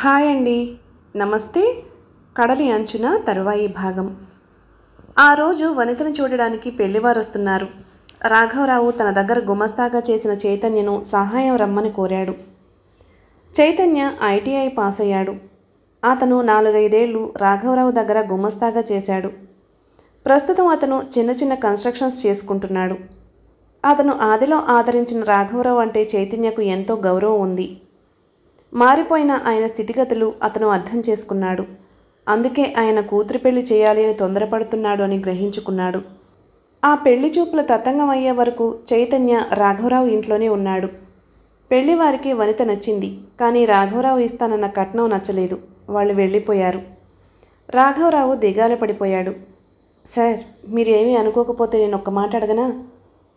hi అండి నమస్తే కడలి అంచున తరువాయి భాగం ఆ రోజు వనితను చూడడానికి పెళ్లివారు వస్తున్నారు రాఘవరావు తన దగ్గర గుమస్తాగా చేసిన చైతన్యను సహాయం రమ్మని కోరాడు చైతన్య ఐటీఐ పాస్ అయ్యాడు అతను నాలుగైదేళ్లు రాఘవరావు దగ్గర గుమస్తాగా చేశాడు ప్రస్తుతం అతను చిన్న చిన్న కన్స్ట్రక్షన్స్ చేసుకుంటున్నాడు అతను ఆదిలో ఆదరించిన రాఘవరావు అంటే చైతన్యకు ఎంతో గౌరవం ఉంది మారిపోయిన ఆయన స్థితిగతులు అతను అర్థం చేసుకున్నాడు అందుకే ఆయన కూతురు పెళ్లి చేయాలి అని తొందరపడుతున్నాడు అని గ్రహించుకున్నాడు ఆ పెళ్లి చూపుల తతంగం అయ్యే వరకు చైతన్య రాఘవరావు ఇంట్లోనే ఉన్నాడు పెళ్లి వారికి వనిత నచ్చింది కానీ రాఘవరావు ఇస్తానన్న కట్నం నచ్చలేదు వాళ్ళు వెళ్ళిపోయారు రాఘవరావు దిగాల పడిపోయాడు సార్ మీరేమీ అనుకోకపోతే నేను ఒక్క మాట అడగనా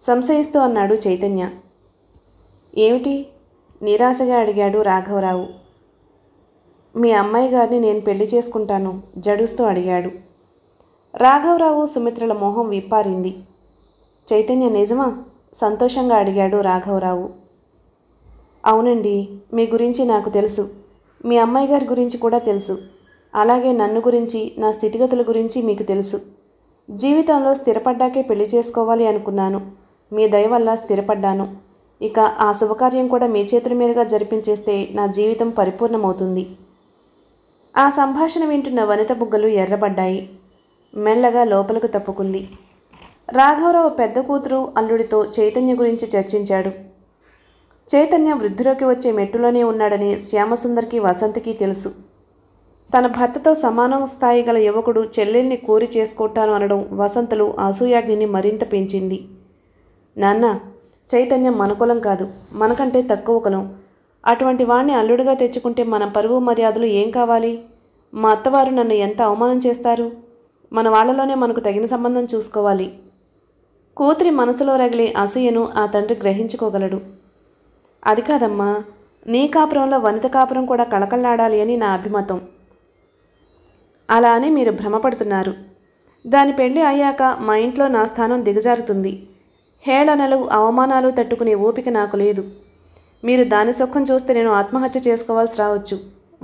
సంశయిస్తూ అన్నాడు చైతన్య ఏమిటి నిరాశగా అడిగాడు రాఘవరావు మీ అమ్మాయి గారిని నేను పెళ్లి చేసుకుంటాను జడుస్తూ అడిగాడు రాఘవరావు సుమిత్రల మొహం విప్పారింది చైతన్య నిజమా సంతోషంగా అడిగాడు రాఘవరావు అవునండి మీ గురించి నాకు తెలుసు మీ అమ్మాయి గారి గురించి కూడా తెలుసు అలాగే నన్ను గురించి నా స్థితిగతుల గురించి మీకు తెలుసు జీవితంలో స్థిరపడ్డాకే పెళ్లి చేసుకోవాలి అనుకున్నాను మీ దయ వల్ల స్థిరపడ్డాను ఇక ఆ శుభకార్యం కూడా మీ చేతుల మీదుగా జరిపించేస్తే నా జీవితం పరిపూర్ణమవుతుంది ఆ సంభాషణ వింటున్న వనిత బుగ్గలు ఎర్రబడ్డాయి మెల్లగా లోపలకు తప్పుకుంది రాఘవరావు పెద్ద కూతురు అల్లుడితో చైతన్య గురించి చర్చించాడు చైతన్య వృద్ధిలోకి వచ్చే మెట్టులోనే ఉన్నాడని శ్యామసుందర్కి వసంతకి తెలుసు తన భర్తతో సమానం స్థాయి గల యువకుడు చెల్లెల్ని కోరి చేసుకుంటాను అనడం వసంతలు అసూయాగ్ని మరింత పెంచింది నాన్న చైతన్యం మనకులం కాదు మనకంటే తక్కువ కులం అటువంటి వాణ్ణి అల్లుడుగా తెచ్చుకుంటే మన పరువు మర్యాదలు ఏం కావాలి మా అత్తవారు నన్ను ఎంత అవమానం చేస్తారు మన వాళ్లలోనే మనకు తగిన సంబంధం చూసుకోవాలి కూతురి మనసులో రగిలే అసూయను ఆ తండ్రి గ్రహించుకోగలడు అది కాదమ్మా నీ కాపురంలో వనిత కాపురం కూడా కళకళలాడాలి అని నా అభిమతం అలా అని మీరు భ్రమపడుతున్నారు దాని పెళ్లి అయ్యాక మా ఇంట్లో నా స్థానం దిగజారుతుంది హేళనలు అవమానాలు తట్టుకునే ఓపిక నాకు లేదు మీరు దాని సుఖం చూస్తే నేను ఆత్మహత్య చేసుకోవాల్సి రావచ్చు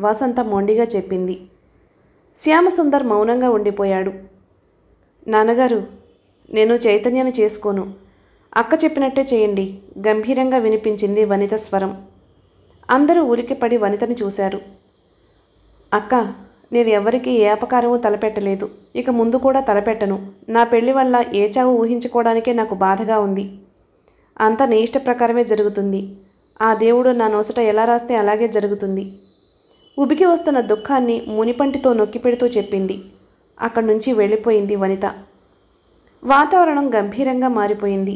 వసంత మొండిగా చెప్పింది శ్యామసుందర్ మౌనంగా ఉండిపోయాడు నాన్నగారు నేను చైతన్యాన్ని చేసుకోను అక్క చెప్పినట్టే చేయండి గంభీరంగా వినిపించింది వనిత స్వరం అందరూ ఉలికిపడి వనితని చూశారు అక్క నేను ఎవరికీ ఏ అపకారము తలపెట్టలేదు ఇక ముందు కూడా తలపెట్టను నా పెళ్లి వల్ల ఏ చావు ఊహించుకోవడానికే నాకు బాధగా ఉంది అంత నీ ఇష్ట ప్రకారమే జరుగుతుంది ఆ దేవుడు నా నొసట ఎలా రాస్తే అలాగే జరుగుతుంది ఉబికి వస్తున్న దుఃఖాన్ని మునిపంటితో నొక్కి పెడుతూ చెప్పింది అక్కడి నుంచి వెళ్ళిపోయింది వనిత వాతావరణం గంభీరంగా మారిపోయింది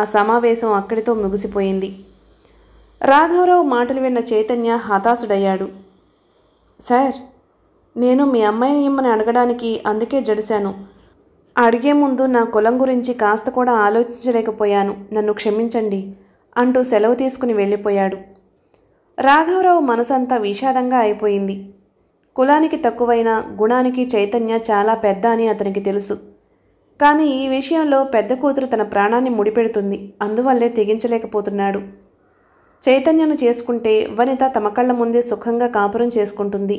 ఆ సమావేశం అక్కడితో ముగిసిపోయింది రాఘవరావు మాటలు విన్న చైతన్య హతాశుడయ్యాడు సార్ నేను మీ అమ్మాయిని ఇమ్మని అడగడానికి అందుకే జడిశాను అడిగే ముందు నా కులం గురించి కాస్త కూడా ఆలోచించలేకపోయాను నన్ను క్షమించండి అంటూ సెలవు తీసుకుని వెళ్ళిపోయాడు రాఘవరావు మనసంతా విషాదంగా అయిపోయింది కులానికి తక్కువైన గుణానికి చైతన్య చాలా పెద్ద అని అతనికి తెలుసు కానీ ఈ విషయంలో పెద్ద కూతురు తన ప్రాణాన్ని ముడిపెడుతుంది అందువల్లే తెగించలేకపోతున్నాడు చైతన్యను చేసుకుంటే వనిత తమ కళ్ళ ముందే సుఖంగా కాపురం చేసుకుంటుంది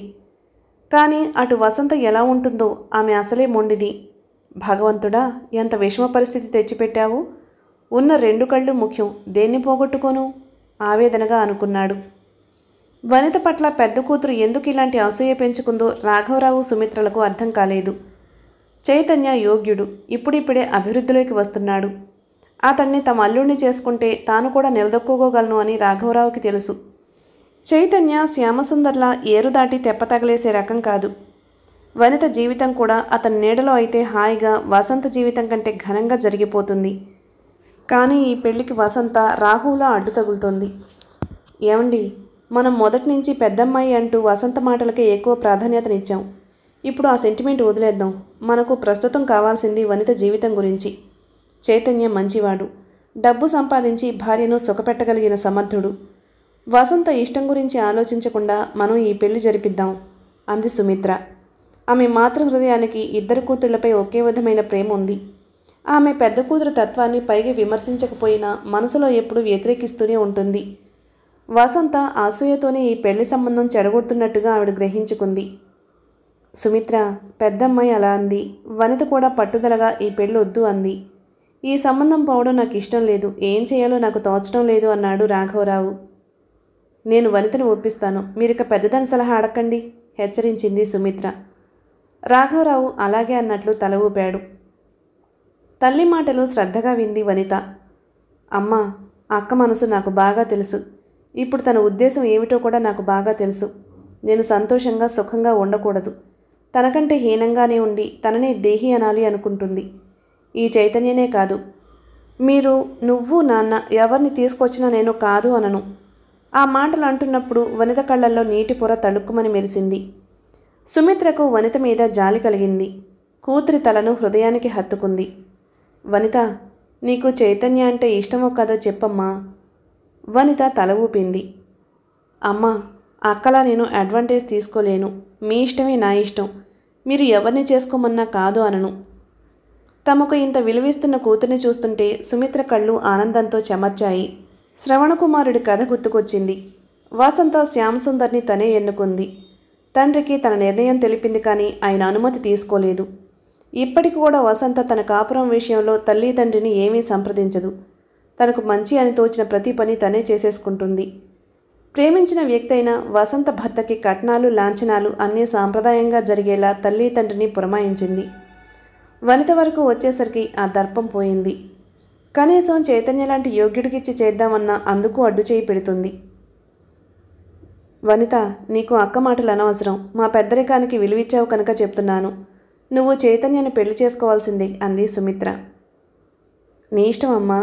కానీ అటు వసంత ఎలా ఉంటుందో ఆమె అసలే మొండిది భగవంతుడా ఎంత విషమ పరిస్థితి తెచ్చిపెట్టావు ఉన్న రెండు కళ్ళు ముఖ్యం దేన్ని పోగొట్టుకోను ఆవేదనగా అనుకున్నాడు వనిత పట్ల పెద్ద కూతురు ఎందుకు ఇలాంటి అసూయ పెంచుకుందో రాఘవరావు సుమిత్రలకు అర్థం కాలేదు చైతన్య యోగ్యుడు ఇప్పుడిప్పుడే అభివృద్ధిలోకి వస్తున్నాడు అతన్ని తమ అల్లుడిని చేసుకుంటే తాను కూడా నిలదొక్కుకోగలను అని రాఘవరావుకి తెలుసు చైతన్య శ్యామసుందర్లా ఏరు దాటి తెప్ప తగలేసే రకం కాదు వనిత జీవితం కూడా అతని నీడలో అయితే హాయిగా వసంత జీవితం కంటే ఘనంగా జరిగిపోతుంది కానీ ఈ పెళ్లికి వసంత రాహులా అడ్డు తగులుతుంది ఏమండి మనం మొదటి నుంచి పెద్దమ్మాయి అంటూ వసంత మాటలకే ఎక్కువ ప్రాధాన్యతనిచ్చాం ఇప్పుడు ఆ సెంటిమెంట్ వదిలేద్దాం మనకు ప్రస్తుతం కావాల్సింది వనిత జీవితం గురించి చైతన్య మంచివాడు డబ్బు సంపాదించి భార్యను సుఖపెట్టగలిగిన సమర్థుడు వసంత ఇష్టం గురించి ఆలోచించకుండా మనం ఈ పెళ్లి జరిపిద్దాం అంది సుమిత్ర ఆమె మాతృ హృదయానికి ఇద్దరు కూతుళ్లపై ఒకే విధమైన ప్రేమ ఉంది ఆమె పెద్ద కూతురు తత్వాన్ని పైకి విమర్శించకపోయినా మనసులో ఎప్పుడు వ్యతిరేకిస్తూనే ఉంటుంది వసంత అసూయతోనే ఈ పెళ్లి సంబంధం చెడగొడుతున్నట్టుగా ఆవిడ గ్రహించుకుంది సుమిత్ర పెద్దమ్మాయి అలా అంది వనిత కూడా పట్టుదలగా ఈ పెళ్ళి వద్దు అంది ఈ సంబంధం పోవడం నాకు ఇష్టం లేదు ఏం చేయాలో నాకు తోచడం లేదు అన్నాడు రాఘవరావు నేను వనితను ఒప్పిస్తాను మీరిక పెద్దదని సలహా అడకండి హెచ్చరించింది సుమిత్ర రాఘవరావు అలాగే అన్నట్లు తల ఊపాడు తల్లి మాటలు శ్రద్ధగా వింది వనిత అమ్మ అక్క మనసు నాకు బాగా తెలుసు ఇప్పుడు తన ఉద్దేశం ఏమిటో కూడా నాకు బాగా తెలుసు నేను సంతోషంగా సుఖంగా ఉండకూడదు తనకంటే హీనంగానే ఉండి తననే దేహి అనాలి అనుకుంటుంది ఈ చైతన్యనే కాదు మీరు నువ్వు నాన్న ఎవరిని తీసుకొచ్చినా నేను కాదు అనను ఆ మాటలు అంటున్నప్పుడు వనిత కళ్ళల్లో నీటి పొర తళుక్కుమని మెరిసింది సుమిత్రకు వనిత మీద జాలి కలిగింది కూతురి తలను హృదయానికి హత్తుకుంది వనిత నీకు చైతన్య అంటే ఇష్టమో కాదో చెప్పమ్మా వనిత తల ఊపింది అమ్మా అక్కలా నేను అడ్వాంటేజ్ తీసుకోలేను మీ ఇష్టమే నా ఇష్టం మీరు ఎవరిని చేసుకోమన్నా కాదు అనను తమకు ఇంత విలువిస్తున్న కూతుర్ని చూస్తుంటే సుమిత్ర కళ్ళు ఆనందంతో చెమర్చాయి శ్రవణకుమారుడి కథ గుర్తుకొచ్చింది వాసంత శ్యామసుందర్ని తనే ఎన్నుకుంది తండ్రికి తన నిర్ణయం తెలిపింది కానీ ఆయన అనుమతి తీసుకోలేదు ఇప్పటికి కూడా వసంత తన కాపురం విషయంలో తల్లి తండ్రిని ఏమీ సంప్రదించదు తనకు మంచి అని తోచిన ప్రతి పని తనే చేసేసుకుంటుంది ప్రేమించిన వ్యక్తి అయిన వసంత భర్తకి కట్నాలు లాంఛనాలు అన్నీ సాంప్రదాయంగా జరిగేలా తల్లి తండ్రిని పురమాయించింది వనిత వరకు వచ్చేసరికి ఆ దర్పం పోయింది కనీసం చైతన్య లాంటి యోగ్యుడికిచ్చి చేద్దామన్నా అందుకు అడ్డు చేయి పెడుతుంది వనిత నీకు అక్క మాటలు అనవసరం మా పెద్దరికానికి విలువిచ్చావు కనుక చెప్తున్నాను నువ్వు చైతన్యను పెళ్లి చేసుకోవాల్సింది అంది సుమిత్ర నీ ఇష్టం అమ్మా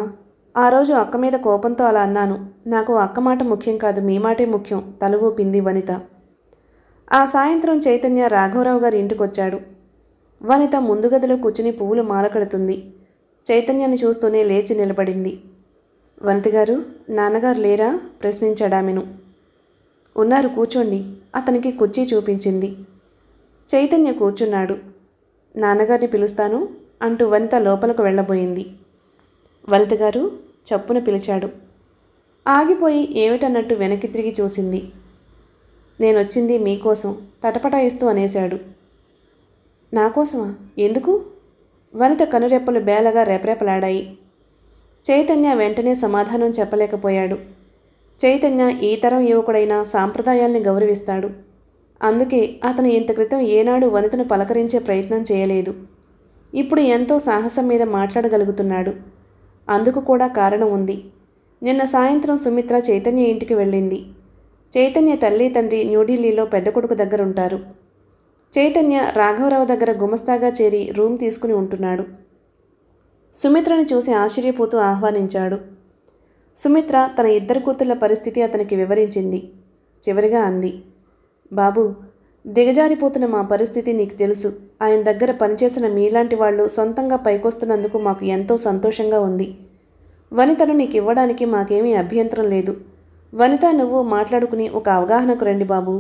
ఆ రోజు అక్క మీద కోపంతో అలా అన్నాను నాకు అక్క మాట ముఖ్యం కాదు మీ మాటే ముఖ్యం తల ఊపింది వనిత ఆ సాయంత్రం చైతన్య రాఘవరావు గారి ఇంటికొచ్చాడు వనిత ముందు గదిలో కూర్చుని పువ్వులు మాలకడుతుంది చైతన్యాన్ని చూస్తూనే లేచి నిలబడింది వంతిగారు నాన్నగారు లేరా ప్రశ్నించడామెను ఉన్నారు కూర్చోండి అతనికి కుర్చీ చూపించింది చైతన్య కూర్చున్నాడు నాన్నగారిని పిలుస్తాను అంటూ వనిత లోపలకు వెళ్ళబోయింది వనిత గారు చప్పున పిలిచాడు ఆగిపోయి ఏమిటన్నట్టు వెనక్కి తిరిగి చూసింది నేనొచ్చింది మీకోసం తటపటాయిస్తూ అనేశాడు నాకోసమా ఎందుకు వనిత కనురెప్పలు బేలగా రెపరెపలాడాయి చైతన్య వెంటనే సమాధానం చెప్పలేకపోయాడు చైతన్య ఈ తరం యువకుడైనా సాంప్రదాయాల్ని గౌరవిస్తాడు అందుకే అతను ఇంత క్రితం ఏనాడు వనితను పలకరించే ప్రయత్నం చేయలేదు ఇప్పుడు ఎంతో సాహసం మీద మాట్లాడగలుగుతున్నాడు అందుకు కూడా కారణం ఉంది నిన్న సాయంత్రం సుమిత్ర చైతన్య ఇంటికి వెళ్ళింది చైతన్య తల్లి తండ్రి న్యూఢిల్లీలో పెద్ద కొడుకు దగ్గరుంటారు చైతన్య రాఘవరావు దగ్గర గుమస్తాగా చేరి రూమ్ తీసుకుని ఉంటున్నాడు సుమిత్రని చూసి ఆశ్చర్యపోతూ ఆహ్వానించాడు సుమిత్ర తన ఇద్దరు కూతుళ్ళ పరిస్థితి అతనికి వివరించింది చివరిగా అంది బాబు దిగజారిపోతున్న మా పరిస్థితి నీకు తెలుసు ఆయన దగ్గర పనిచేసిన మీలాంటి వాళ్ళు సొంతంగా పైకొస్తున్నందుకు మాకు ఎంతో సంతోషంగా ఉంది వనితను నీకు ఇవ్వడానికి మాకేమీ అభ్యంతరం లేదు వనిత నువ్వు మాట్లాడుకుని ఒక అవగాహనకు రండి బాబు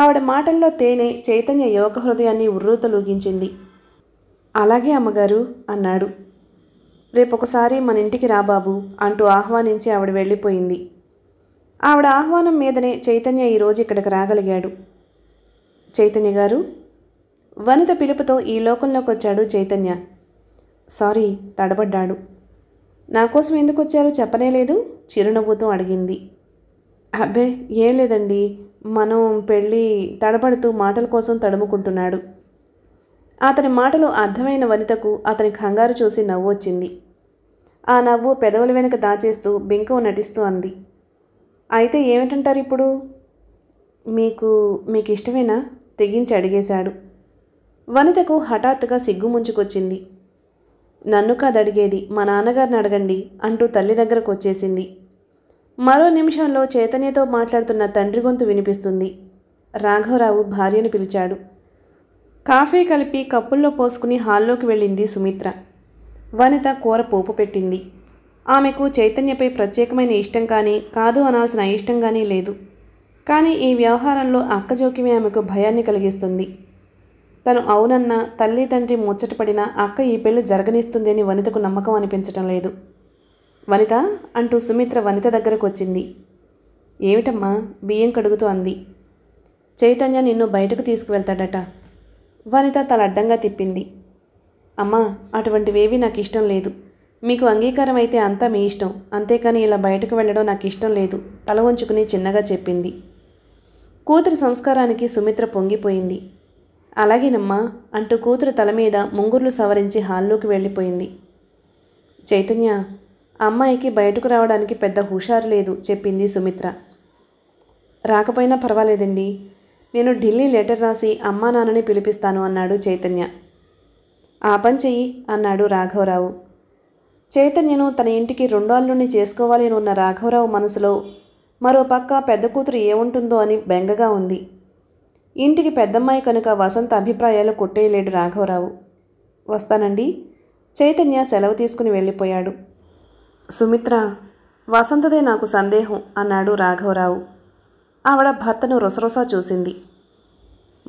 ఆవిడ మాటల్లో తేనె చైతన్య యువక హృదయాన్ని ఉర్రూతలూగించింది అలాగే అమ్మగారు అన్నాడు రేపొకసారి మన ఇంటికి రాబాబు అంటూ ఆహ్వానించి ఆవిడ వెళ్ళిపోయింది ఆవిడ ఆహ్వానం మీదనే చైతన్య ఈరోజు ఇక్కడికి రాగలిగాడు చైతన్య గారు వనిత పిలుపుతో ఈ లోకంలోకి వచ్చాడు చైతన్య సారీ తడబడ్డాడు నా కోసం ఎందుకు వచ్చారో చెప్పనేలేదు చిరునవ్వుతూ అడిగింది అబ్బే ఏం లేదండి మనం పెళ్ళి తడబడుతూ మాటల కోసం తడుముకుంటున్నాడు అతని మాటలు అర్థమైన వనితకు అతని కంగారు చూసి నవ్వు వచ్చింది ఆ నవ్వు పెదవుల వెనుక దాచేస్తూ బింకవు నటిస్తూ అంది అయితే ఏమిటంటారు ఇప్పుడు మీకు మీకు ఇష్టమేనా తెగించి అడిగేశాడు వనితకు హఠాత్తుగా సిగ్గు ముంచుకొచ్చింది నన్ను కాదడిగేది మా నాన్నగారిని అడగండి అంటూ తల్లి దగ్గరకు వచ్చేసింది మరో నిమిషంలో చైతన్యతో మాట్లాడుతున్న తండ్రి గొంతు వినిపిస్తుంది రాఘవరావు భార్యను పిలిచాడు కాఫీ కలిపి కప్పుల్లో పోసుకుని హాల్లోకి వెళ్ళింది సుమిత్ర వనిత కూర పోపు పెట్టింది ఆమెకు చైతన్యపై ప్రత్యేకమైన ఇష్టం కానీ కాదు అనాల్సిన ఇష్టం కానీ లేదు కానీ ఈ వ్యవహారంలో అక్కజోక్యమే ఆమెకు భయాన్ని కలిగిస్తుంది తను అవునన్నా తల్లి తండ్రి ముచ్చటపడినా అక్క ఈ పెళ్లి అని వనితకు నమ్మకం అనిపించటం లేదు వనిత అంటూ సుమిత్ర వనిత దగ్గరకు వచ్చింది ఏమిటమ్మా బియ్యం కడుగుతూ అంది చైతన్య నిన్ను బయటకు తీసుకువెళ్తాడట వనిత తల అడ్డంగా తిప్పింది అమ్మా అటువంటివేవి నాకు ఇష్టం లేదు మీకు అంగీకారం అయితే అంతా మీ ఇష్టం అంతేకాని ఇలా బయటకు వెళ్ళడం నాకు ఇష్టం లేదు తల వంచుకుని చిన్నగా చెప్పింది కూతురు సంస్కారానికి సుమిత్ర పొంగిపోయింది అలాగేనమ్మా అంటూ కూతురు తల మీద ముంగుర్లు సవరించి హాల్లోకి వెళ్ళిపోయింది చైతన్య అమ్మాయికి బయటకు రావడానికి పెద్ద హుషారు లేదు చెప్పింది సుమిత్ర రాకపోయినా పర్వాలేదండి నేను ఢిల్లీ లెటర్ రాసి అమ్మా నాన్నని పిలిపిస్తాను అన్నాడు చైతన్య ఆ పని చెయ్యి అన్నాడు రాఘవరావు చైతన్యను తన ఇంటికి రెండోళ్ళుని చేసుకోవాలి అని ఉన్న రాఘవరావు మనసులో మరో పక్క పెద్ద కూతురు ఏముంటుందో అని బెంగగా ఉంది ఇంటికి పెద్దమ్మాయి కనుక వసంత అభిప్రాయాలు కొట్టేయలేడు రాఘవరావు వస్తానండి చైతన్య సెలవు తీసుకుని వెళ్ళిపోయాడు సుమిత్ర వసంతదే నాకు సందేహం అన్నాడు రాఘవరావు ఆవిడ భర్తను రొసరొసా చూసింది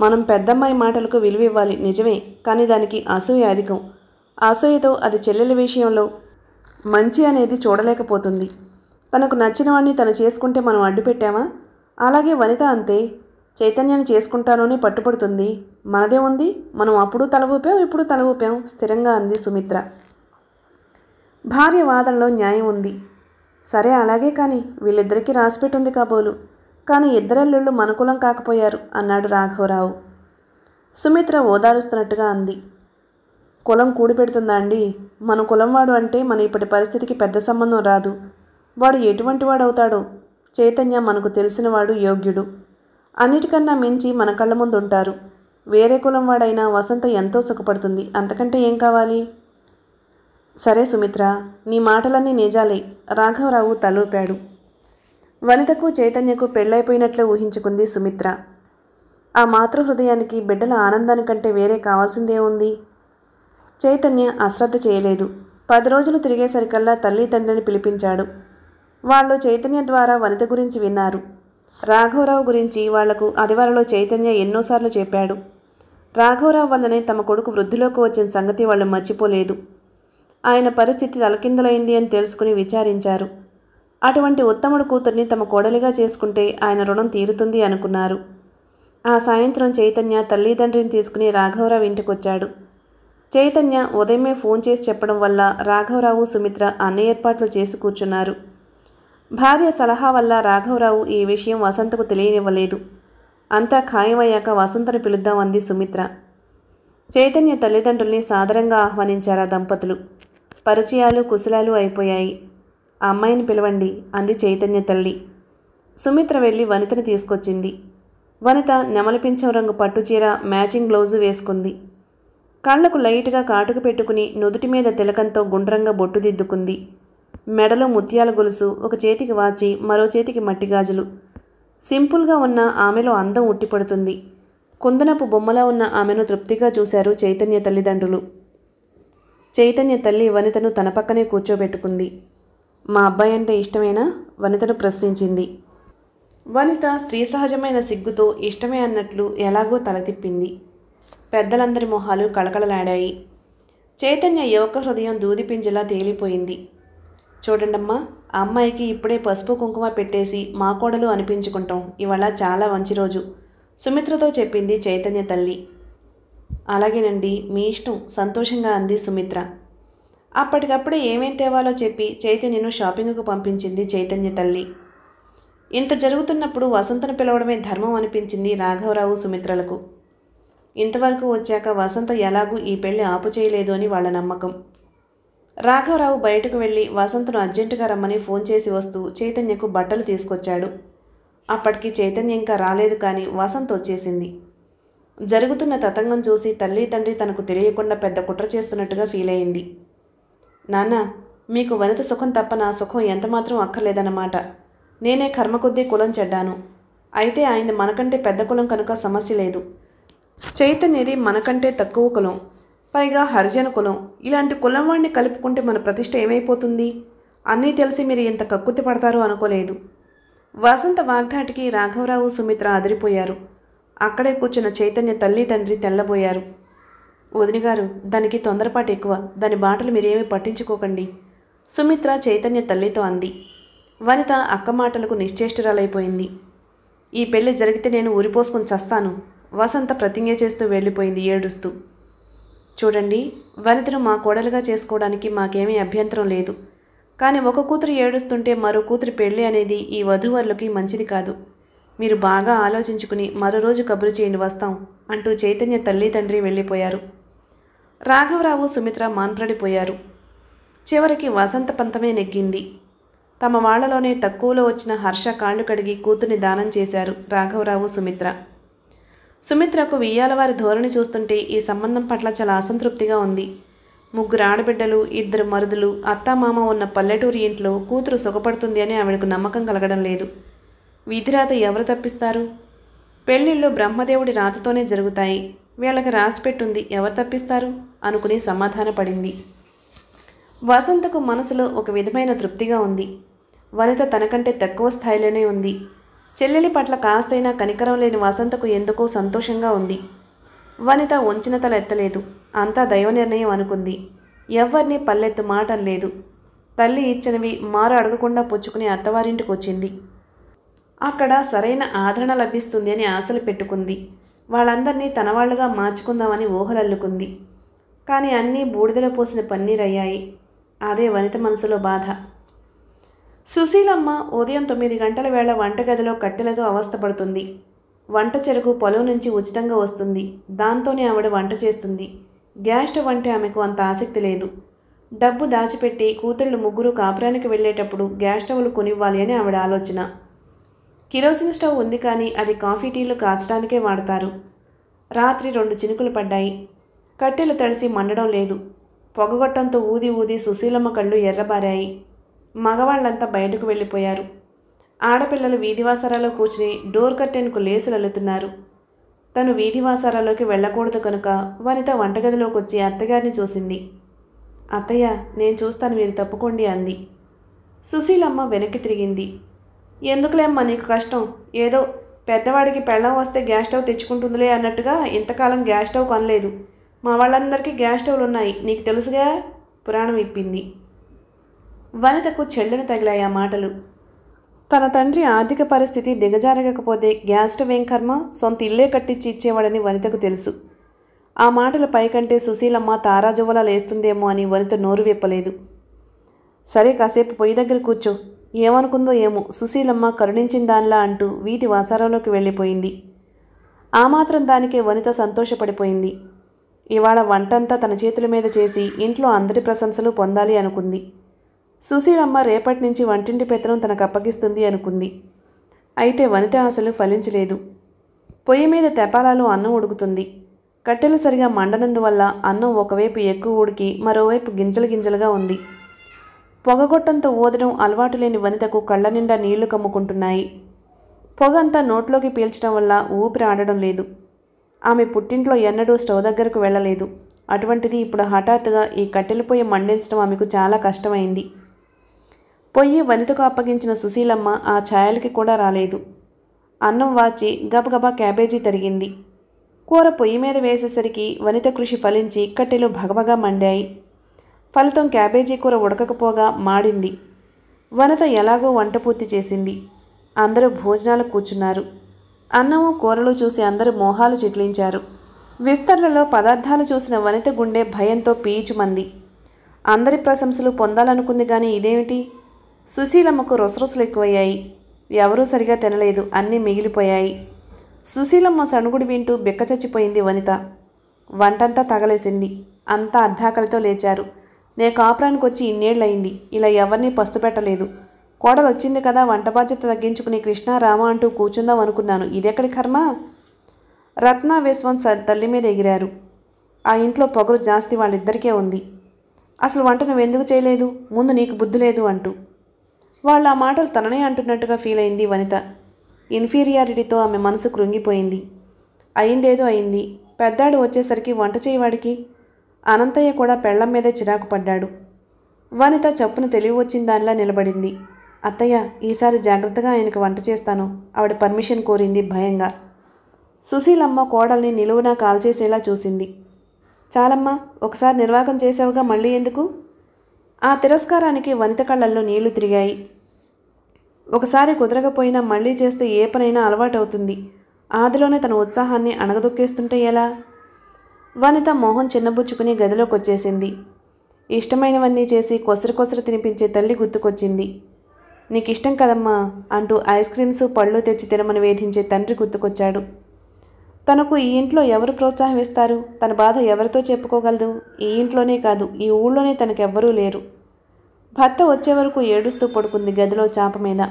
మనం పెద్దమ్మాయి మాటలకు విలువ ఇవ్వాలి నిజమే కానీ దానికి అసూయ అధికం అసూయతో అది చెల్లెల విషయంలో మంచి అనేది చూడలేకపోతుంది తనకు నచ్చిన వాడిని తను చేసుకుంటే మనం అడ్డుపెట్టామా అలాగే వనిత అంతే చైతన్యాన్ని చేసుకుంటానోనే పట్టుపడుతుంది మనదే ఉంది మనం అప్పుడు తల ఊపాం ఇప్పుడు తల ఊపాం స్థిరంగా అంది సుమిత్ర భార్య వాదనలో న్యాయం ఉంది సరే అలాగే కానీ వీళ్ళిద్దరికీ ఉంది కాబోలు కానీ ఇద్దరల్లుళ్ళు మనకులం కాకపోయారు అన్నాడు రాఘవరావు సుమిత్ర ఓదారుస్తున్నట్టుగా అంది కులం కూడిపెడుతుందా అండి మన కులం వాడు అంటే మన ఇప్పటి పరిస్థితికి పెద్ద సంబంధం రాదు వాడు ఎటువంటి వాడవుతాడో చైతన్య మనకు తెలిసినవాడు యోగ్యుడు అన్నిటికన్నా మించి మన కళ్ళ ముందు ఉంటారు వేరే కులం వాడైనా వసంత ఎంతో సుఖపడుతుంది అంతకంటే ఏం కావాలి సరే సుమిత్ర నీ మాటలన్నీ నిజాలే రాఘవరావు తలూపాడు వనితకు చైతన్యకు పెళ్ళైపోయినట్లు ఊహించుకుంది సుమిత్ర ఆ మాతృ హృదయానికి బిడ్డల ఆనందానికంటే వేరే కావాల్సిందే ఉంది చైతన్య అశ్రద్ధ చేయలేదు పది రోజులు తిరిగేసరికల్లా తండ్రిని పిలిపించాడు వాళ్ళు చైతన్య ద్వారా వనిత గురించి విన్నారు రాఘవరావు గురించి వాళ్లకు అదివారలో చైతన్య ఎన్నోసార్లు చెప్పాడు రాఘవరావు వల్లనే తమ కొడుకు వృద్ధిలోకి వచ్చిన సంగతి వాళ్ళు మర్చిపోలేదు ఆయన పరిస్థితి తలకిందులైంది అని తెలుసుకుని విచారించారు అటువంటి ఉత్తముడు కూతుర్ని తమ కోడలిగా చేసుకుంటే ఆయన రుణం తీరుతుంది అనుకున్నారు ఆ సాయంత్రం చైతన్య తల్లిదండ్రిని తీసుకుని రాఘవరావు ఇంటికొచ్చాడు చైతన్య ఉదయమే ఫోన్ చేసి చెప్పడం వల్ల రాఘవరావు సుమిత్ర అన్ని ఏర్పాట్లు చేసి కూర్చున్నారు భార్య సలహా వల్ల రాఘవరావు ఈ విషయం వసంతకు తెలియనివ్వలేదు అంతా ఖాయమయ్యాక వసంతను పిలుద్దాం అంది సుమిత్ర చైతన్య తల్లిదండ్రుల్ని సాదరంగా ఆహ్వానించారు ఆ దంపతులు పరిచయాలు కుశలాలు అయిపోయాయి ఆ అమ్మాయిని పిలవండి అంది చైతన్య తల్లి సుమిత్ర వెళ్ళి వనితని తీసుకొచ్చింది వనిత నెమలిపించం రంగు పట్టుచీర మ్యాచింగ్ బ్లౌజు వేసుకుంది కళ్లకు లైట్గా కాటుకు పెట్టుకుని నుదుటి మీద తిలకంతో గుండ్రంగా బొట్టు దిద్దుకుంది మెడలో ముత్యాల గొలుసు ఒక చేతికి వాచి మరో చేతికి మట్టి గాజులు సింపుల్గా ఉన్న ఆమెలో అందం ఉట్టిపడుతుంది కుందనపు బొమ్మలా ఉన్న ఆమెను తృప్తిగా చూశారు చైతన్య తల్లిదండ్రులు చైతన్య తల్లి వనితను తన పక్కనే కూర్చోబెట్టుకుంది మా అబ్బాయి అంటే ఇష్టమేనా వనితను ప్రశ్నించింది వనిత స్త్రీ సహజమైన సిగ్గుతో ఇష్టమే అన్నట్లు ఎలాగో తల తిప్పింది పెద్దలందరి మొహాలు కళకళలాడాయి చైతన్య యువక హృదయం పింజలా తేలిపోయింది చూడండమ్మా ఆ అమ్మాయికి ఇప్పుడే పసుపు కుంకుమ పెట్టేసి మా కోడలు అనిపించుకుంటాం ఇవాళ చాలా మంచి రోజు సుమిత్రతో చెప్పింది చైతన్య తల్లి అలాగేనండి మీ ఇష్టం సంతోషంగా అంది సుమిత్ర అప్పటికప్పుడే ఏమేం తేవాలో చెప్పి చైతన్యను షాపింగ్కు పంపించింది చైతన్య తల్లి ఇంత జరుగుతున్నప్పుడు వసంతను పిలవడమే ధర్మం అనిపించింది రాఘవరావు సుమిత్రలకు ఇంతవరకు వచ్చాక వసంత ఎలాగూ ఈ పెళ్లి ఆపు అని వాళ్ళ నమ్మకం రాఘవరావు బయటకు వెళ్ళి వసంతను అర్జెంటుగా రమ్మని ఫోన్ చేసి వస్తూ చైతన్యకు బట్టలు తీసుకొచ్చాడు అప్పటికి చైతన్య ఇంకా రాలేదు కానీ వసంత్ వచ్చేసింది జరుగుతున్న తతంగం చూసి తల్లి తండ్రి తనకు తెలియకుండా పెద్ద కుట్ర చేస్తున్నట్టుగా ఫీల్ అయింది నాన్న మీకు వనిత సుఖం తప్ప నా సుఖం ఎంతమాత్రం అక్కర్లేదన్నమాట నేనే కర్మ కొద్దీ కులం చెడ్డాను అయితే ఆయన మనకంటే పెద్ద కులం కనుక సమస్య లేదు చైతన్యది మనకంటే తక్కువ కులం పైగా హరిజన కులం ఇలాంటి కులం వాడిని కలుపుకుంటే మన ప్రతిష్ట ఏమైపోతుంది అన్నీ తెలిసి మీరు ఇంత కక్కుతి పడతారు అనుకోలేదు వసంత వాగ్దాటికి రాఘవరావు సుమిత్ర అదిరిపోయారు అక్కడే కూర్చున్న చైతన్య తల్లి తండ్రి తెల్లబోయారు వదినగారు దానికి తొందరపాటు ఎక్కువ దాని బాటలు మీరేమీ పట్టించుకోకండి సుమిత్ర చైతన్య తల్లితో అంది వనిత అక్క మాటలకు నిశ్చేష్టురాలైపోయింది ఈ పెళ్లి జరిగితే నేను ఊరిపోసుకుని చస్తాను వసంత ప్రతిజ్ఞ చేస్తూ వెళ్ళిపోయింది ఏడుస్తూ చూడండి వనితను మా కోడలుగా చేసుకోవడానికి మాకేమీ అభ్యంతరం లేదు కానీ ఒక కూతురు ఏడుస్తుంటే మరో కూతురు పెళ్ళి అనేది ఈ వధూవరులకి మంచిది కాదు మీరు బాగా ఆలోచించుకుని మరో రోజు కబురు చేయండి వస్తాం అంటూ చైతన్య తల్లి తండ్రి వెళ్ళిపోయారు రాఘవరావు సుమిత్ర మాన్పడిపోయారు చివరికి వసంత పంతమే నెగ్గింది తమ వాళ్లలోనే తక్కువలో వచ్చిన హర్ష కాళ్ళు కడిగి కూతుర్ని దానం చేశారు రాఘవరావు సుమిత్ర సుమిత్రకు వియ్యాలవారి ధోరణి చూస్తుంటే ఈ సంబంధం పట్ల చాలా అసంతృప్తిగా ఉంది ముగ్గురు ఆడబిడ్డలు ఇద్దరు మరుదులు అత్తామామ ఉన్న పల్లెటూరి ఇంట్లో కూతురు సుఖపడుతుంది అని ఆవిడకు నమ్మకం కలగడం లేదు విధిరాత ఎవరు తప్పిస్తారు పెళ్లిళ్ళు బ్రహ్మదేవుడి రాతతోనే జరుగుతాయి వీళ్ళకి రాసిపెట్టుంది ఎవరు తప్పిస్తారు అనుకుని సమాధానపడింది వసంతకు మనసులో ఒక విధమైన తృప్తిగా ఉంది వనిత తనకంటే తక్కువ స్థాయిలోనే ఉంది చెల్లెలి పట్ల కాస్తైనా కనికరం లేని వసంతకు ఎందుకో సంతోషంగా ఉంది వనిత వంచిన తల ఎత్తలేదు అంతా దైవ నిర్ణయం అనుకుంది ఎవరిని పల్లెత్తు మాట లేదు తల్లి ఇచ్చినవి మారు అడగకుండా పుచ్చుకుని అత్తవారింటికి వచ్చింది అక్కడ సరైన ఆదరణ లభిస్తుంది అని ఆశలు పెట్టుకుంది వాళ్ళందరినీ తన వాళ్ళుగా మార్చుకుందామని ఊహలల్లుకుంది కానీ అన్నీ బూడిదలో పోసిన పన్నీరయ్యాయి అదే వనిత మనసులో బాధ సుశీలమ్మ ఉదయం తొమ్మిది గంటల వేళ వంటగదిలో కట్టెలతో అవస్థపడుతుంది వంట చెరుకు పొలం నుంచి ఉచితంగా వస్తుంది దాంతోనే ఆవిడ వంట చేస్తుంది గ్యాస్ స్టవ్ అంటే ఆమెకు అంత ఆసక్తి లేదు డబ్బు దాచిపెట్టి కూతుళ్ళు ముగ్గురు కాపురానికి వెళ్ళేటప్పుడు గ్యాస్ స్టవ్లు కొనివ్వాలి అని ఆవిడ ఆలోచన కిరోసిన్ స్టవ్ ఉంది కానీ అది కాఫీ టీలు కాచడానికే వాడతారు రాత్రి రెండు చినుకులు పడ్డాయి కట్టెలు తడిసి మండడం లేదు పొగగొట్టంతో ఊది ఊది సుశీలమ్మ కళ్ళు ఎర్రబారాయి మగవాళ్ళంతా బయటకు వెళ్ళిపోయారు ఆడపిల్లలు వీధివాసారాలో కూర్చుని డోర్ కర్టెన్కు లేసులు అల్లుతున్నారు తను వీధివాసారాలోకి వెళ్ళకూడదు కనుక వనిత వంటగదిలోకి వచ్చి అత్తగారిని చూసింది అత్తయ్య నేను చూస్తాను మీరు తప్పుకోండి అంది సుశీలమ్మ వెనక్కి తిరిగింది ఎందుకులేమ్మా నీకు కష్టం ఏదో పెద్దవాడికి పెళ్ళం వస్తే గ్యాస్ స్టవ్ తెచ్చుకుంటుందిలే అన్నట్టుగా ఇంతకాలం గ్యాస్ స్టవ్ కొనలేదు మా వాళ్ళందరికీ గ్యాస్ స్టవ్లు ఉన్నాయి నీకు తెలుసుగా పురాణం ఇప్పింది వనితకు చెల్లెని తగిలాయి ఆ మాటలు తన తండ్రి ఆర్థిక పరిస్థితి దిగజారగకపోతే గ్యాస్ స్టవ్ ఏం కర్మ సొంత ఇల్లే కట్టించి ఇచ్చేవాడని వనితకు తెలుసు ఆ మాటల పైకంటే సుశీలమ్మ తారాజువలా లేస్తుందేమో అని వనిత నోరు విప్పలేదు సరే కాసేపు పొయ్యి దగ్గర కూర్చో ఏమనుకుందో ఏమో సుశీలమ్మ కరుణించిన దానిలా అంటూ వీధి వాసారంలోకి వెళ్ళిపోయింది ఆ మాత్రం దానికే వనిత సంతోషపడిపోయింది ఇవాళ వంటంతా తన చేతుల మీద చేసి ఇంట్లో అందరి ప్రశంసలు పొందాలి అనుకుంది సుశీలమ్మ రేపటి నుంచి వంటింటి పెత్తనం తనకు అప్పగిస్తుంది అనుకుంది అయితే వనిత ఆశలు ఫలించలేదు పొయ్యి మీద తెపాలాలో అన్నం ఉడుకుతుంది కట్టెలు సరిగా మండనందువల్ల అన్నం ఒకవైపు ఎక్కువ ఉడికి మరోవైపు గింజలు గింజలుగా ఉంది పొగగొట్టంతో ఊదడం అలవాటు లేని వనితకు కళ్ళ నిండా నీళ్లు కమ్ముకుంటున్నాయి పొగ అంతా నోట్లోకి పీల్చడం వల్ల ఊపిరి ఆడడం లేదు ఆమె పుట్టింట్లో ఎన్నడూ స్టవ్ దగ్గరకు వెళ్ళలేదు అటువంటిది ఇప్పుడు హఠాత్తుగా ఈ పొయ్యి మండించడం ఆమెకు చాలా కష్టమైంది పొయ్యి వనితకు అప్పగించిన సుశీలమ్మ ఆ ఛాయలకి కూడా రాలేదు అన్నం వాచి గబగబా క్యాబేజీ తరిగింది కూర పొయ్యి మీద వేసేసరికి వనిత కృషి ఫలించి కట్టెలు భగభగా మండాయి ఫలితం క్యాబేజీ కూర ఉడకకపోగా మాడింది వనత ఎలాగో వంట పూర్తి చేసింది అందరూ భోజనాలు కూర్చున్నారు అన్నము కూరలు చూసి అందరూ మోహాలు చిట్లించారు విస్తరణలో పదార్థాలు చూసిన వనిత గుండె భయంతో పీచుమంది అందరి ప్రశంసలు పొందాలనుకుంది కానీ ఇదేమిటి సుశీలమ్మకు రొసరొసలు ఎక్కువయ్యాయి ఎవరూ సరిగా తినలేదు అన్నీ మిగిలిపోయాయి సుశీలమ్మ సణుగుడి వింటూ బిక్కచచ్చిపోయింది వనిత వంటంతా తగలేసింది అంతా అర్ధాకలితో లేచారు నే కాపురానికి వచ్చి ఇన్నేళ్ళయింది ఇలా ఎవరిని పెట్టలేదు కోడలు వచ్చింది కదా వంట బాధ్యత తగ్గించుకుని కృష్ణ రామ అంటూ కూర్చుందాం అనుకున్నాను ఇదెక్కడి కర్మ రత్న విశ్వం తల్లి మీద ఎగిరారు ఆ ఇంట్లో పొగరు జాస్తి వాళ్ళిద్దరికే ఉంది అసలు వంట నువ్వెందుకు చేయలేదు ముందు నీకు బుద్ధి లేదు అంటూ వాళ్ళు ఆ మాటలు తననే అంటున్నట్టుగా ఫీల్ అయింది వనిత ఇన్ఫీరియారిటీతో ఆమె మనసు కృంగిపోయింది అయిందేదో అయింది పెద్దాడు వచ్చేసరికి వంట చేయవాడికి అనంతయ్య కూడా పెళ్లం మీదే చిరాకు పడ్డాడు వనిత చప్పున తెలివి వచ్చిన దానిలా నిలబడింది అత్తయ్య ఈసారి జాగ్రత్తగా ఆయనకు వంట చేస్తాను ఆవిడ పర్మిషన్ కోరింది భయంగా సుశీలమ్మ కోడల్ని కాల్ కాల్చేసేలా చూసింది చాలమ్మ ఒకసారి నిర్వాహం చేసావుగా మళ్ళీ ఎందుకు ఆ తిరస్కారానికి వనిత కళ్ళల్లో నీళ్లు తిరిగాయి ఒకసారి కుదరకపోయినా మళ్ళీ చేస్తే ఏ పనైనా అలవాటవుతుంది ఆదిలోనే తన ఉత్సాహాన్ని అణగదొక్కేస్తుంటే ఎలా వనిత మోహన్ చిన్నబుచ్చుకుని గదిలోకి వచ్చేసింది ఇష్టమైనవన్నీ చేసి కొసరు కొసరు తినిపించే తల్లి గుర్తుకొచ్చింది నీకు ఇష్టం కదమ్మా అంటూ ఐస్ క్రీమ్స్ పళ్ళు తెచ్చి తినమని వేధించే తండ్రి గుర్తుకొచ్చాడు తనకు ఈ ఇంట్లో ఎవరు ప్రోత్సాహం ఇస్తారు తన బాధ ఎవరితో చెప్పుకోగలదు ఈ ఇంట్లోనే కాదు ఈ ఊళ్ళోనే తనకెవ్వరూ లేరు భర్త వచ్చే వరకు ఏడుస్తూ పడుకుంది గదిలో చాప మీద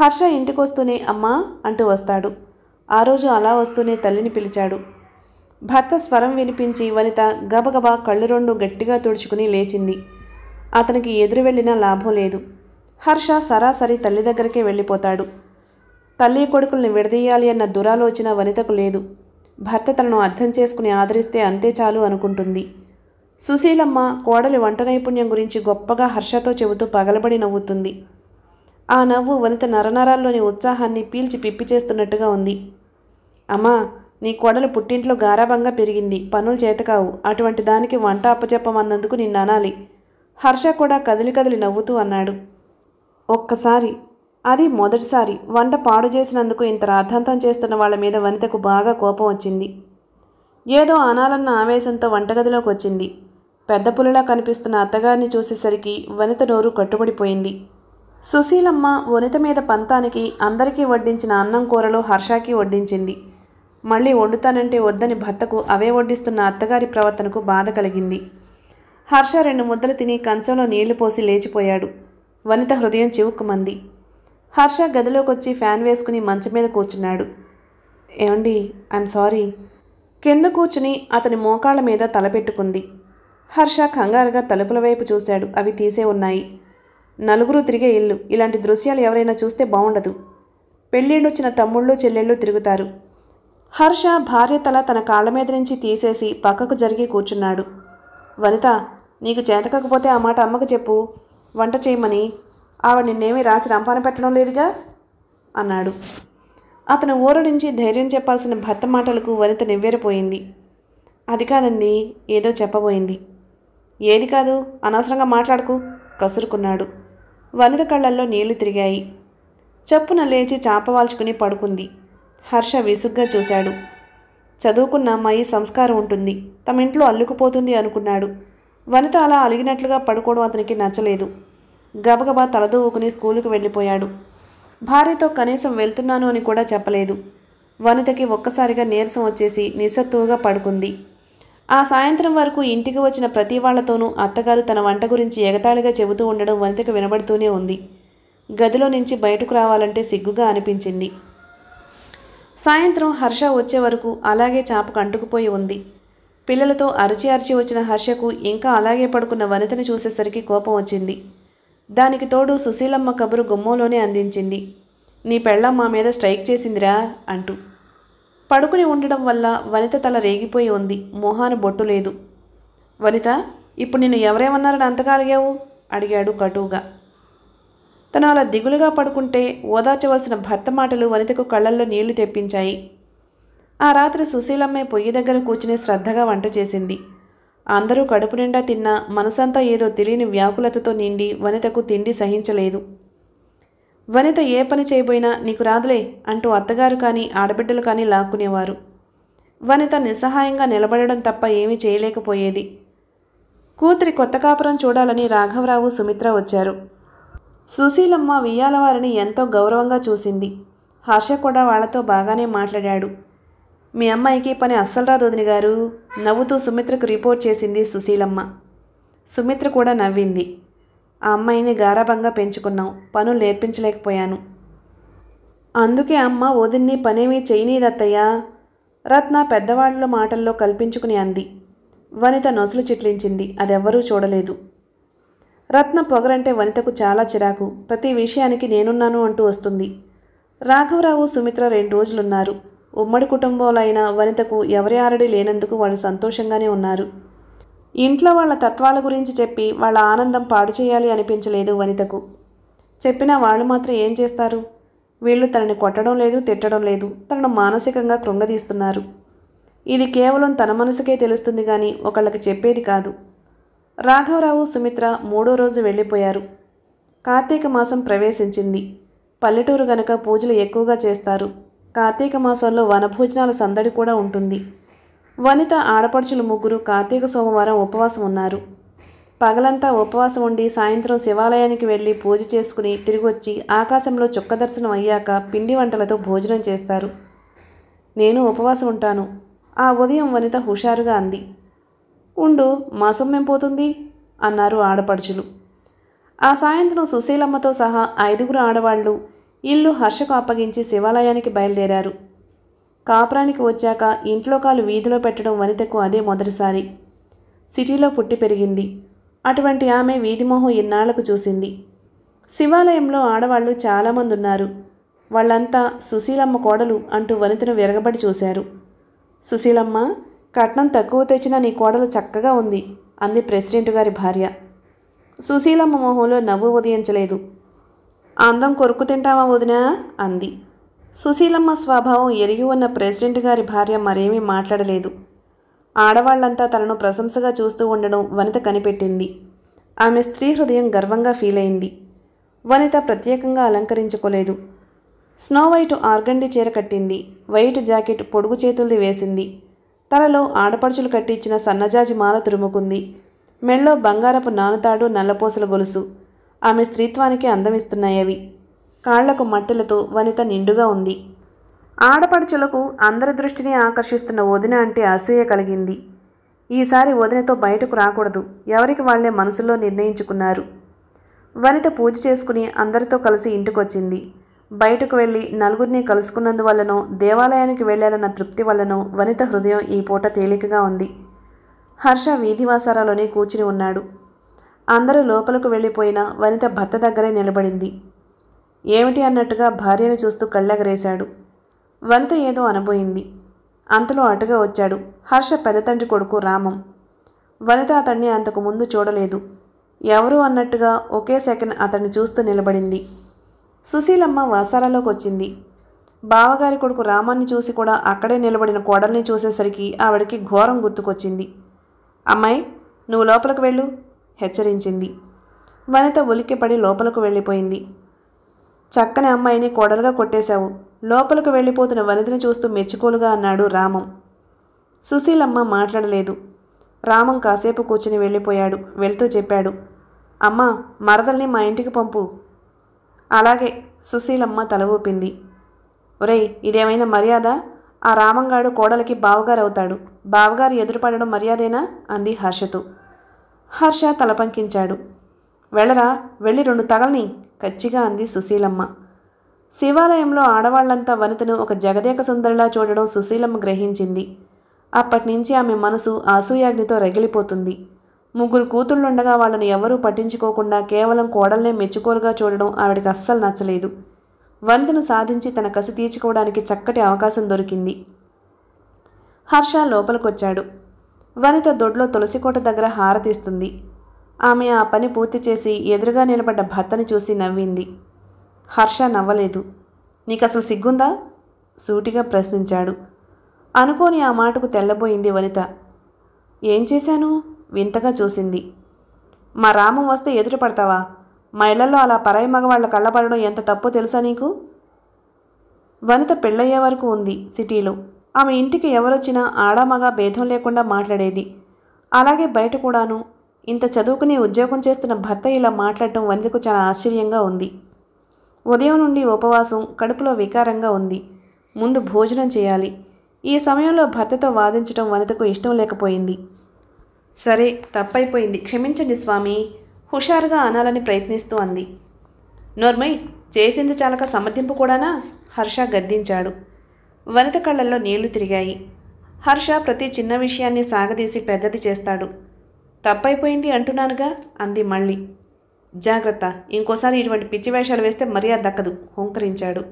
హర్ష ఇంటికొస్తూనే అమ్మా అంటూ వస్తాడు ఆ రోజు అలా వస్తూనే తల్లిని పిలిచాడు భర్త స్వరం వినిపించి వనిత గబగబా కళ్ళు రెండు గట్టిగా తుడుచుకుని లేచింది అతనికి ఎదురు వెళ్ళినా లాభం లేదు హర్ష సరాసరి తల్లి దగ్గరికే వెళ్ళిపోతాడు తల్లి కొడుకుల్ని విడదీయాలి అన్న దురాలోచన వనితకు లేదు భర్త తనను అర్థం చేసుకుని ఆదరిస్తే అంతే చాలు అనుకుంటుంది సుశీలమ్మ కోడలి వంట నైపుణ్యం గురించి గొప్పగా హర్షతో చెబుతూ పగలబడి నవ్వుతుంది ఆ నవ్వు వనిత నరనరాల్లోని ఉత్సాహాన్ని పీల్చి పిప్పి చేస్తున్నట్టుగా ఉంది అమ్మా నీ కోడలు పుట్టింట్లో గారాభంగా పెరిగింది పనులు చేతకావు అటువంటి దానికి వంట అప్పచెప్పమన్నందుకు నిన్ను అనాలి హర్ష కూడా కదిలి కదిలి నవ్వుతూ అన్నాడు ఒక్కసారి అది మొదటిసారి వంట పాడు చేసినందుకు ఇంత రాద్ధాంతం చేస్తున్న వాళ్ళ మీద వనితకు బాగా కోపం వచ్చింది ఏదో అనాలన్న ఆవేశంతో వంటగదిలోకి వచ్చింది పెద్ద పులిలా కనిపిస్తున్న అత్తగారిని చూసేసరికి వనిత నోరు కట్టుబడిపోయింది సుశీలమ్మ వనిత మీద పంతానికి అందరికీ వడ్డించిన అన్నం కూరలో హర్షాకి వడ్డించింది మళ్ళీ వండుతానంటే వద్దని భర్తకు అవే వడ్డిస్తున్న అత్తగారి ప్రవర్తనకు బాధ కలిగింది హర్ష రెండు ముద్దలు తిని కంచంలో నీళ్లు పోసి లేచిపోయాడు వనిత హృదయం చివుక్కుమంది హర్ష గదిలోకొచ్చి ఫ్యాన్ వేసుకుని మంచం మీద కూర్చున్నాడు ఏమండి ఐఎమ్ సారీ కింద కూర్చుని అతని మోకాళ్ళ మీద తలపెట్టుకుంది హర్ష కంగారుగా తలుపుల వైపు చూశాడు అవి తీసే ఉన్నాయి నలుగురు తిరిగే ఇల్లు ఇలాంటి దృశ్యాలు ఎవరైనా చూస్తే బాగుండదు వచ్చిన తమ్ముళ్ళు చెల్లెళ్ళు తిరుగుతారు హర్ష భార్య తల తన కాళ్ళ మీద నుంచి తీసేసి పక్కకు జరిగి కూర్చున్నాడు వనిత నీకు చేతకకపోతే ఆ మాట అమ్మకు చెప్పు వంట చేయమని ఆవిడ నిన్నేమీ రాసి రంపాన పెట్టడం లేదుగా అన్నాడు అతను నుంచి ధైర్యం చెప్పాల్సిన భర్త మాటలకు వనిత నివ్వెరపోయింది అది కాదండి ఏదో చెప్పబోయింది ఏది కాదు అనవసరంగా మాట్లాడకు కసురుకున్నాడు వనిత కళ్ళల్లో నీళ్లు తిరిగాయి చప్పున లేచి చాపవాల్చుకుని పడుకుంది హర్ష విసుగ్గా చూశాడు చదువుకున్న అమ్మాయి సంస్కారం ఉంటుంది తమ ఇంట్లో అల్లుకుపోతుంది అనుకున్నాడు వనిత అలా అలిగినట్లుగా పడుకోవడం అతనికి నచ్చలేదు గబగబా తలదూవుకుని స్కూలుకు వెళ్ళిపోయాడు భార్యతో కనీసం వెళ్తున్నాను అని కూడా చెప్పలేదు వనితకి ఒక్కసారిగా నీరసం వచ్చేసి నిస్సత్తువుగా పడుకుంది ఆ సాయంత్రం వరకు ఇంటికి వచ్చిన ప్రతి వాళ్లతోనూ అత్తగారు తన వంట గురించి ఎగతాళిగా చెబుతూ ఉండడం వనితకు వినబడుతూనే ఉంది గదిలో నుంచి బయటకు రావాలంటే సిగ్గుగా అనిపించింది సాయంత్రం హర్ష వచ్చే వరకు అలాగే చాప కంటుకుపోయి ఉంది పిల్లలతో అరిచి అరిచి వచ్చిన హర్షకు ఇంకా అలాగే పడుకున్న వనితని చూసేసరికి కోపం వచ్చింది దానికి తోడు సుశీలమ్మ కబురు గుమ్మంలోనే అందించింది నీ పెళ్ళం మా మీద స్ట్రైక్ చేసిందిరా అంటూ పడుకుని ఉండడం వల్ల వనిత తల రేగిపోయి ఉంది మొహాను బొట్టు లేదు వనిత ఇప్పుడు నిన్ను ఎవరేమన్నారని అంతకాలిగావు అడిగాడు కటువుగా తను అలా దిగులుగా పడుకుంటే ఓదార్చవలసిన భర్త మాటలు వనితకు కళ్ళల్లో నీళ్లు తెప్పించాయి ఆ రాత్రి సుశీలమ్మే పొయ్యి దగ్గర కూర్చుని శ్రద్ధగా వంట చేసింది అందరూ కడుపు నిండా తిన్నా మనసంతా ఏదో తెలియని వ్యాకులతతో నిండి వనితకు తిండి సహించలేదు వనిత ఏ పని చేయబోయినా నీకు రాదులే అంటూ అత్తగారు కానీ ఆడబిడ్డలు కానీ లాక్కునేవారు వనిత నిస్సహాయంగా నిలబడడం తప్ప ఏమీ చేయలేకపోయేది కూతురి కొత్త కాపురం చూడాలని రాఘవరావు సుమిత్ర వచ్చారు సుశీలమ్మ వియ్యాలవారిని ఎంతో గౌరవంగా చూసింది హర్ష కూడా వాళ్లతో బాగానే మాట్లాడాడు మీ అమ్మాయికి పని అస్సలు రాదోదిని గారు నవ్వుతూ సుమిత్రకు రిపోర్ట్ చేసింది సుశీలమ్మ సుమిత్ర కూడా నవ్వింది ఆ అమ్మాయిని గారాభంగా పెంచుకున్నాం పనులు నేర్పించలేకపోయాను అందుకే అమ్మ వదిన్ని పనేమీ చేయనీదత్తయ్య రత్న పెద్దవాళ్ళ మాటల్లో కల్పించుకుని అంది వనిత నొసలు చిట్లించింది అదెవ్వరూ చూడలేదు రత్న పొగరంటే వనితకు చాలా చిరాకు ప్రతి విషయానికి నేనున్నాను అంటూ వస్తుంది రాఘవరావు సుమిత్ర రెండు రోజులున్నారు ఉమ్మడి కుటుంబంలో వనితకు ఎవరి ఆరడి లేనందుకు వాళ్ళు సంతోషంగానే ఉన్నారు ఇంట్లో వాళ్ళ తత్వాల గురించి చెప్పి వాళ్ళ ఆనందం పాడు చేయాలి అనిపించలేదు వనితకు చెప్పినా వాళ్ళు మాత్రం ఏం చేస్తారు వీళ్ళు తనని కొట్టడం లేదు తిట్టడం లేదు తనను మానసికంగా కృంగదీస్తున్నారు ఇది కేవలం తన మనసుకే తెలుస్తుంది కానీ ఒకళ్ళకి చెప్పేది కాదు రాఘవరావు సుమిత్ర మూడో రోజు వెళ్ళిపోయారు కార్తీక మాసం ప్రవేశించింది పల్లెటూరు గనక పూజలు ఎక్కువగా చేస్తారు కార్తీక మాసంలో వనభోజనాల సందడి కూడా ఉంటుంది వనిత ఆడపడుచులు ముగ్గురు కార్తీక సోమవారం ఉపవాసం ఉన్నారు పగలంతా ఉపవాసం ఉండి సాయంత్రం శివాలయానికి వెళ్ళి పూజ చేసుకుని తిరిగి వచ్చి ఆకాశంలో చుక్క దర్శనం అయ్యాక పిండి వంటలతో భోజనం చేస్తారు నేను ఉపవాసం ఉంటాను ఆ ఉదయం వనిత హుషారుగా అంది ఉండు మా సొమ్మేం పోతుంది అన్నారు ఆడపడుచులు ఆ సాయంత్రం సుశీలమ్మతో సహా ఐదుగురు ఆడవాళ్లు ఇల్లు హర్షకు అప్పగించి శివాలయానికి బయలుదేరారు కాపురానికి వచ్చాక ఇంట్లో కాలు వీధిలో పెట్టడం వనితకు అదే మొదటిసారి సిటీలో పుట్టి పెరిగింది అటువంటి ఆమె వీధిమోహం ఇన్నాళ్లకు చూసింది శివాలయంలో ఆడవాళ్లు చాలామంది ఉన్నారు వాళ్ళంతా సుశీలమ్మ కోడలు అంటూ వనితను విరగబడి చూశారు సుశీలమ్మ కట్నం తక్కువ తెచ్చిన నీ కోడలు చక్కగా ఉంది అంది ప్రెసిడెంట్ గారి భార్య సుశీలమ్మ మొహంలో నవ్వు ఉదయించలేదు అందం కొరుకు తింటావా వదినా అంది సుశీలమ్మ స్వభావం ఎరిగి ఉన్న ప్రెసిడెంట్ గారి భార్య మరేమీ మాట్లాడలేదు ఆడవాళ్లంతా తనను ప్రశంసగా చూస్తూ ఉండడం వనిత కనిపెట్టింది ఆమె స్త్రీ హృదయం గర్వంగా ఫీల్ అయింది వనిత ప్రత్యేకంగా అలంకరించుకోలేదు స్నో వైట్ ఆర్గండి చీర కట్టింది వైట్ జాకెట్ పొడుగు చేతులది వేసింది తలలో ఆడపడుచులు కట్టించిన సన్నజాజి మాల తురుముకుంది మెళ్ళో బంగారపు నానుతాడు నల్లపోసల గొలుసు ఆమె స్త్రీత్వానికి అందమిస్తున్నాయవి కాళ్లకు మట్టెలతో వనిత నిండుగా ఉంది ఆడపడుచులకు అందరి దృష్టిని ఆకర్షిస్తున్న వదిన అంటే అసూయ కలిగింది ఈసారి వదినతో బయటకు రాకూడదు ఎవరికి వాళ్లే మనసులో నిర్ణయించుకున్నారు వనిత పూజ చేసుకుని అందరితో కలిసి ఇంటికొచ్చింది బయటకు వెళ్ళి నలుగురిని కలుసుకున్నందువల్లనో దేవాలయానికి వెళ్ళాలన్న తృప్తి వల్లనో వనిత హృదయం ఈ పూట తేలికగా ఉంది హర్ష వీధివాసారాలోనే కూర్చుని ఉన్నాడు అందరూ లోపలకు వెళ్ళిపోయిన వనిత భర్త దగ్గరే నిలబడింది ఏమిటి అన్నట్టుగా భార్యను చూస్తూ కళ్ళెగరేశాడు వనిత ఏదో అనబోయింది అంతలో అటుగా వచ్చాడు హర్ష పెద్ద తండ్రి కొడుకు రామం వనిత అతన్ని అంతకు ముందు చూడలేదు ఎవరు అన్నట్టుగా ఒకే సెకండ్ అతన్ని చూస్తూ నిలబడింది సుశీలమ్మ వాసాలలోకి వచ్చింది బావగారి కొడుకు రామాన్ని చూసి కూడా అక్కడే నిలబడిన కోడల్ని చూసేసరికి ఆవిడకి ఘోరం గుర్తుకొచ్చింది అమ్మాయి నువ్వు లోపలికి వెళ్ళు హెచ్చరించింది వనిత ఉలిక్కిపడి లోపలకు వెళ్ళిపోయింది చక్కని అమ్మాయిని కోడలుగా కొట్టేశావు లోపలకు వెళ్ళిపోతున్న వనితని చూస్తూ మెచ్చుకోలుగా అన్నాడు రామం సుశీలమ్మ మాట్లాడలేదు రామం కాసేపు కూర్చుని వెళ్ళిపోయాడు వెళ్తూ చెప్పాడు అమ్మ మరదల్ని మా ఇంటికి పంపు అలాగే సుశీలమ్మ తల ఊపింది ఒరే ఇదేమైనా మర్యాద ఆ రామంగాడు కోడలికి బావగారు అవుతాడు బావగారు ఎదురుపడడం మర్యాదేనా అంది హర్షతో హర్ష తలపంకించాడు వెళ్ళరా వెళ్ళి రెండు తగలని కచ్చిగా అంది సుశీలమ్మ శివాలయంలో ఆడవాళ్లంతా వనితను ఒక జగదేక సుందరిలా చూడడం సుశీలమ్మ గ్రహించింది అప్పటినుంచి ఆమె మనసు ఆసూయాగ్నితో రగిలిపోతుంది ముగ్గురు కూతుళ్ళుండగా వాళ్ళని ఎవరూ పట్టించుకోకుండా కేవలం కోడల్నే మెచ్చుకోలుగా చూడడం ఆవిడకి అస్సలు నచ్చలేదు వంతును సాధించి తన కసి తీర్చుకోవడానికి చక్కటి అవకాశం దొరికింది హర్ష లోపలికొచ్చాడు వనిత దొడ్లో తులసికోట దగ్గర హారతిస్తుంది ఆమె ఆ పని పూర్తి చేసి ఎదురుగా నిలబడ్డ భర్తని చూసి నవ్వింది హర్ష నవ్వలేదు నీకు అసలు సిగ్గుందా సూటిగా ప్రశ్నించాడు అనుకోని ఆ మాటకు తెల్లబోయింది వనిత ఏం చేశాను వింతగా చూసింది మా రామం వస్తే ఎదురు పడతావా మా ఇళ్లలో అలా పరాయి మగవాళ్ల కళ్ళపడడం ఎంత తప్పో తెలుసా నీకు వనిత పెళ్ళయ్యే వరకు ఉంది సిటీలో ఆమె ఇంటికి ఎవరొచ్చినా ఆడామగా భేదం లేకుండా మాట్లాడేది అలాగే బయట కూడాను ఇంత చదువుకుని ఉద్యోగం చేస్తున్న భర్త ఇలా మాట్లాడటం వనితకు చాలా ఆశ్చర్యంగా ఉంది ఉదయం నుండి ఉపవాసం కడుపులో వికారంగా ఉంది ముందు భోజనం చేయాలి ఈ సమయంలో భర్తతో వాదించడం వనితకు ఇష్టం లేకపోయింది సరే తప్పైపోయింది క్షమించండి స్వామి హుషారుగా అనాలని ప్రయత్నిస్తూ అంది నోర్మై చేసింది చాలక సమర్థింపు కూడానా హర్ష గద్దించాడు వనిత కళ్ళల్లో నీళ్లు తిరిగాయి హర్ష ప్రతి చిన్న విషయాన్ని సాగదీసి పెద్దది చేస్తాడు తప్పైపోయింది అంటున్నానుగా అంది మళ్ళీ జాగ్రత్త ఇంకోసారి ఇటువంటి పిచ్చి వేషాలు వేస్తే మర్యాద దక్కదు హుంకరించాడు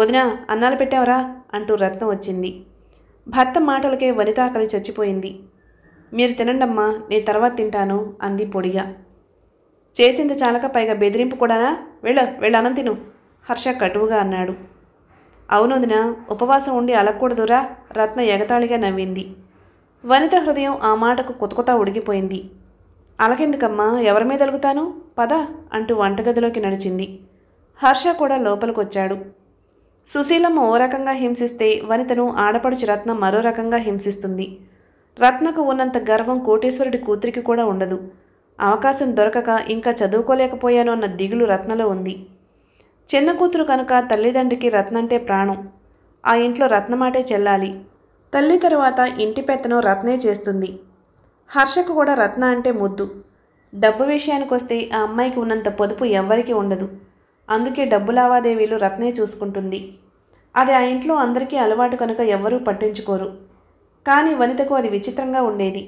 వదినా అన్నాలు పెట్టావరా అంటూ రత్నం వచ్చింది భర్త మాటలకే వనిత ఆకలి చచ్చిపోయింది మీరు తినండమ్మా నేను తర్వాత తింటాను అంది పొడిగా చేసింది చాలక పైగా బెదిరింపు కూడానా వెళ్ళ వెళ్ళానం తిను హర్ష కటువుగా అన్నాడు అవునొదిన ఉపవాసం ఉండి అలక్కూడదురా రత్న ఎగతాళిగా నవ్వింది వనిత హృదయం ఆ మాటకు కొతకొత ఉడిగిపోయింది అలకెందుకమ్మా ఎవరి మీద అలుగుతాను పద అంటూ వంటగదిలోకి నడిచింది హర్ష కూడా లోపలికొచ్చాడు సుశీలమ్మ ఓ రకంగా హింసిస్తే వనితను ఆడపడుచు రత్న మరో రకంగా హింసిస్తుంది రత్నకు ఉన్నంత గర్వం కోటేశ్వరుడి కూతురికి కూడా ఉండదు అవకాశం దొరకక ఇంకా చదువుకోలేకపోయాను అన్న దిగులు రత్నలో ఉంది చిన్న కూతురు కనుక తల్లిదండ్రికి రత్నంటే ప్రాణం ఆ ఇంట్లో రత్నమాటే చెల్లాలి తల్లి తరువాత ఇంటి పెత్తనం రత్నే చేస్తుంది హర్షకు కూడా రత్న అంటే ముద్దు డబ్బు విషయానికి వస్తే ఆ అమ్మాయికి ఉన్నంత పొదుపు ఎవ్వరికీ ఉండదు అందుకే డబ్బు లావాదేవీలు రత్నే చూసుకుంటుంది అది ఆ ఇంట్లో అందరికీ అలవాటు కనుక ఎవ్వరూ పట్టించుకోరు కానీ వనితకు అది విచిత్రంగా ఉండేది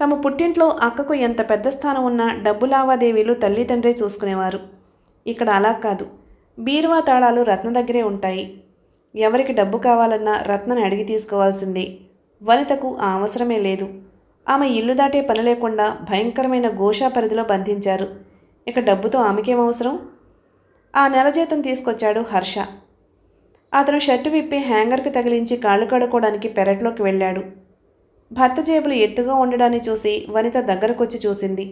తమ పుట్టింట్లో అక్కకు ఎంత పెద్ద స్థానం ఉన్నా డబ్బు లావాదేవీలు తల్లిదండ్రే చూసుకునేవారు ఇక్కడ అలా కాదు బీరువా తాళాలు రత్న దగ్గరే ఉంటాయి ఎవరికి డబ్బు కావాలన్నా రత్నని అడిగి తీసుకోవాల్సిందే వనితకు ఆ అవసరమే లేదు ఆమె ఇల్లు దాటే పని లేకుండా భయంకరమైన గోషా పరిధిలో బంధించారు ఇక డబ్బుతో ఆమెకేం అవసరం ఆ నెల జీతం తీసుకొచ్చాడు హర్ష అతను షర్టు విప్పి హ్యాంగర్కి తగిలించి కాళ్ళు కడుక్కోవడానికి పెరట్లోకి వెళ్ళాడు భర్త జేబులు ఎత్తుగా ఉండడాన్ని చూసి వనిత దగ్గరకొచ్చి చూసింది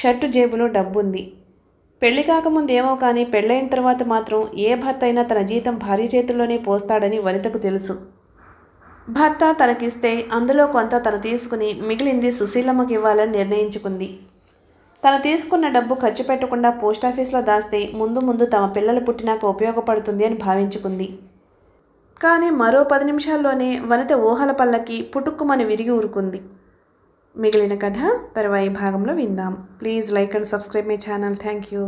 షర్టు జేబులో డబ్బుంది పెళ్లి కాకముందేమో కానీ పెళ్ళైన తర్వాత మాత్రం ఏ భర్త అయినా తన జీతం భార్య చేతుల్లోనే పోస్తాడని వనితకు తెలుసు భర్త తనకిస్తే అందులో కొంత తను తీసుకుని మిగిలింది సుశీలమ్మకి ఇవ్వాలని నిర్ణయించుకుంది తను తీసుకున్న డబ్బు ఖర్చు పెట్టకుండా పోస్టాఫీస్లో దాస్తే ముందు ముందు తమ పిల్లలు పుట్టినాక ఉపయోగపడుతుంది అని భావించుకుంది కానీ మరో పది నిమిషాల్లోనే వనిత ఊహల పల్లకి పుట్టుక్కుమని విరిగి ఊరుకుంది మిగిలిన కథ తర్వాయి భాగంలో విందాం please like and subscribe my channel thank you